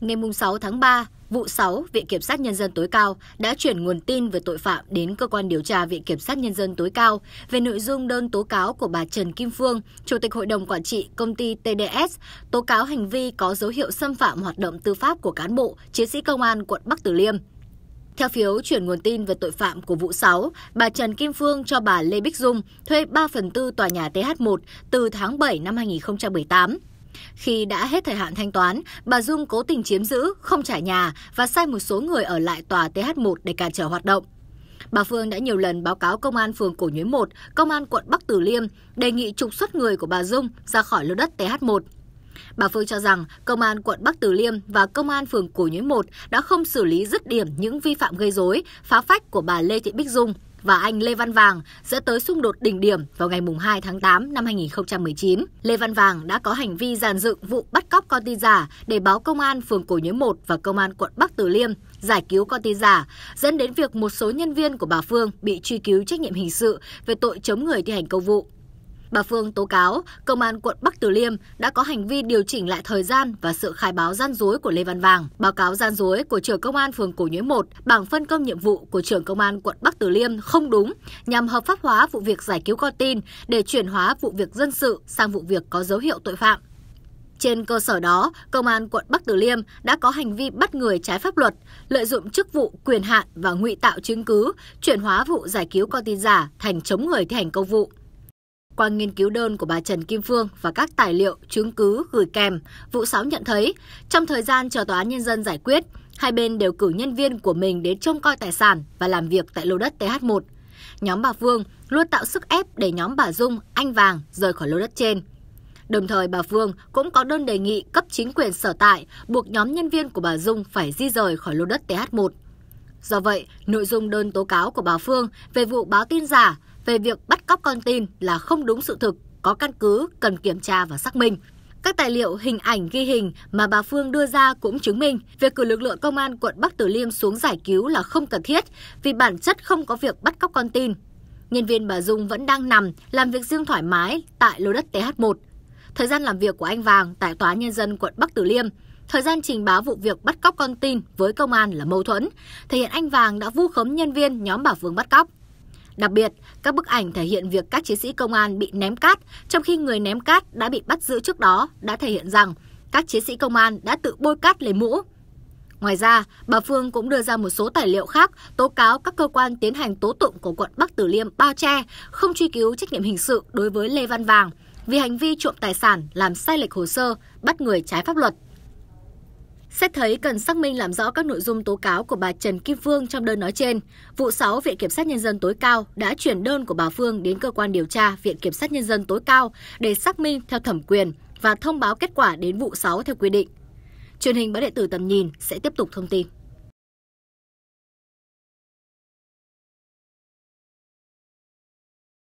Ngày 6 tháng 3, vụ 6 Viện Kiểm sát Nhân dân tối cao đã chuyển nguồn tin về tội phạm đến Cơ quan Điều tra Viện Kiểm sát Nhân dân tối cao về nội dung đơn tố cáo của bà Trần Kim Phương, Chủ tịch Hội đồng Quản trị Công ty TDS, tố cáo hành vi có dấu hiệu xâm phạm hoạt động tư pháp của cán bộ, chiến sĩ công an quận Bắc Từ Liêm. Theo phiếu chuyển nguồn tin về tội phạm của vụ 6, bà Trần Kim Phương cho bà Lê Bích Dung thuê 3 phần tư tòa nhà TH1 từ tháng 7 năm 2018. Khi đã hết thời hạn thanh toán, bà Dung cố tình chiếm giữ, không trả nhà và sai một số người ở lại tòa TH1 để cản trở hoạt động. Bà Phương đã nhiều lần báo cáo công an phường Cổ Nhuế 1, công an quận Bắc Từ Liêm đề nghị trục xuất người của bà Dung ra khỏi lô đất TH1. Bà Phương cho rằng công an quận Bắc Từ Liêm và công an phường Cổ Nhuế 1 đã không xử lý dứt điểm những vi phạm gây rối, phá phách của bà Lê Thị Bích Dung và anh Lê Văn Vàng dẫn tới xung đột đỉnh điểm vào ngày 2 tháng 8 năm 2019. Lê Văn Vàng đã có hành vi giàn dựng vụ bắt cóc con tin giả để báo công an phường Cổ Nhuế 1 và công an quận Bắc Từ Liêm giải cứu con tin giả, dẫn đến việc một số nhân viên của bà Phương bị truy cứu trách nhiệm hình sự về tội chống người thi hành công vụ. Bà Phương tố cáo Công an quận Bắc Từ Liêm đã có hành vi điều chỉnh lại thời gian và sự khai báo gian dối của Lê Văn Vàng, báo cáo gian dối của trưởng công an phường Cổ Nhuế 1, bảng phân công nhiệm vụ của trưởng công an quận Bắc Từ Liêm không đúng nhằm hợp pháp hóa vụ việc giải cứu con tin để chuyển hóa vụ việc dân sự sang vụ việc có dấu hiệu tội phạm. Trên cơ sở đó, Công an quận Bắc Từ Liêm đã có hành vi bắt người trái pháp luật, lợi dụng chức vụ, quyền hạn và ngụy tạo chứng cứ, chuyển hóa vụ giải cứu con tin giả thành chống người thi hành công vụ. Qua nghiên cứu đơn của bà Trần Kim Phương và các tài liệu, chứng cứ gửi kèm, vụ Sáu nhận thấy, trong thời gian chờ Tòa án Nhân dân giải quyết, hai bên đều cử nhân viên của mình đến trông coi tài sản và làm việc tại lô đất TH1. Nhóm bà Phương luôn tạo sức ép để nhóm bà Dung, anh Vàng rời khỏi lô đất trên. Đồng thời bà Phương cũng có đơn đề nghị cấp chính quyền sở tại buộc nhóm nhân viên của bà Dung phải di rời khỏi lô đất TH1. Do vậy, nội dung đơn tố cáo của bà Phương về vụ báo tin giả về việc bắt cóc con tin là không đúng sự thực, có căn cứ, cần kiểm tra và xác minh. Các tài liệu hình ảnh ghi hình mà bà Phương đưa ra cũng chứng minh việc cử lực lượng công an quận Bắc Từ Liêm xuống giải cứu là không cần thiết vì bản chất không có việc bắt cóc con tin. Nhân viên bà Dung vẫn đang nằm làm việc riêng thoải mái tại lô đất TH1. Thời gian làm việc của anh Vàng tại Tòa Nhân dân quận Bắc Từ Liêm, thời gian trình báo vụ việc bắt cóc con tin với công an là mâu thuẫn, thể hiện anh Vàng đã vu khống nhân viên nhóm bà Phương bắt cóc. Đặc biệt, các bức ảnh thể hiện việc các chiến sĩ công an bị ném cát, trong khi người ném cát đã bị bắt giữ trước đó đã thể hiện rằng các chiến sĩ công an đã tự bôi cát lấy mũ. Ngoài ra, bà Phương cũng đưa ra một số tài liệu khác tố cáo các cơ quan tiến hành tố tụng của quận Bắc Tử Liêm bao che, không truy cứu trách nhiệm hình sự đối với Lê Văn Vàng vì hành vi trộm tài sản làm sai lệch hồ sơ, bắt người trái pháp luật. Xét thấy cần xác minh làm rõ các nội dung tố cáo của bà Trần Kim Phương trong đơn nói trên, vụ 6 Viện Kiểm sát Nhân dân tối cao đã chuyển đơn của bà Phương đến cơ quan điều tra Viện Kiểm sát Nhân dân tối cao để xác minh theo thẩm quyền và thông báo kết quả đến vụ 6 theo quy định. Truyền hình báo điện tử tầm nhìn sẽ tiếp tục thông tin.